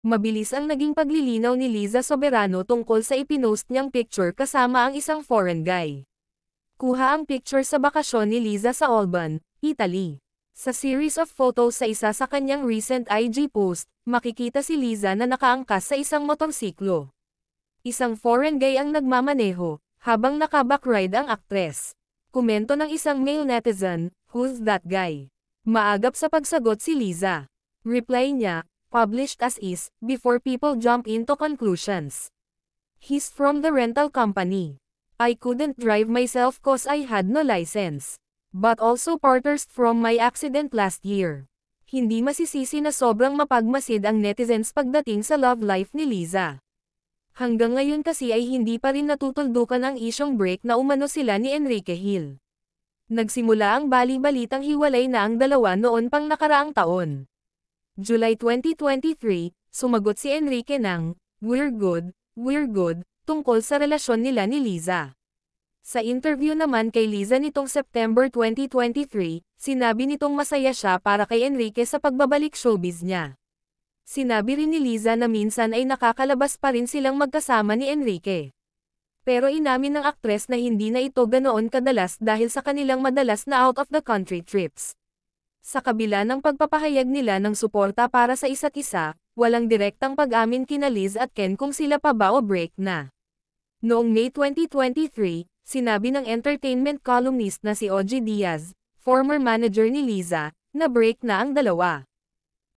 Mabilis ang naging paglilinaw ni Liza Soberano tungkol sa ipinost niyang picture kasama ang isang foreign guy. Kuha ang picture sa bakasyon ni Liza sa Alban, Italy. Sa series of photos sa isa sa kanyang recent IG post, makikita si Liza na nakaangkas sa isang motorsiklo. Isang foreign guy ang nagmamaneho, habang nakabackride ang aktres. Kumento ng isang male netizen, who's that guy? Maagap sa pagsagot si Liza. Reply niya, published as is, before people jump into conclusions. He's from the rental company. I couldn't drive myself cause I had no license. But also partners from my accident last year. Hindi masisisi na sobrang mapagmasid ang netizens pagdating sa love life ni Liza. Hanggang ngayon kasi ay hindi pa rin natutuldukan ang isyong break na umano sila ni Enrique Hill. Nagsimula ang bali-balitang hiwalay na ang dalawa noon pang nakaraang taon. July 2023, sumagot si Enrique ng, We're good, we're good, tungkol sa relasyon nila ni Liza. Sa interview naman kay Liza nitong September 2023, sinabi nitong masaya siya para kay Enrique sa pagbabalik showbiz niya. Sinabi rin ni Liza na minsan ay nakakalabas pa rin silang magkasama ni Enrique. Pero inamin ng aktres na hindi na ito ganoon kadalas dahil sa kanilang madalas na out of the country trips. Sa kabila ng pagpapahayag nila ng suporta para sa isa't isa, walang direktang pag-amin kina Liz at Ken kung sila pa ba o break na. Noong May 2023, sinabi ng entertainment columnist na si Oji Diaz, former manager ni Liza, na break na ang dalawa.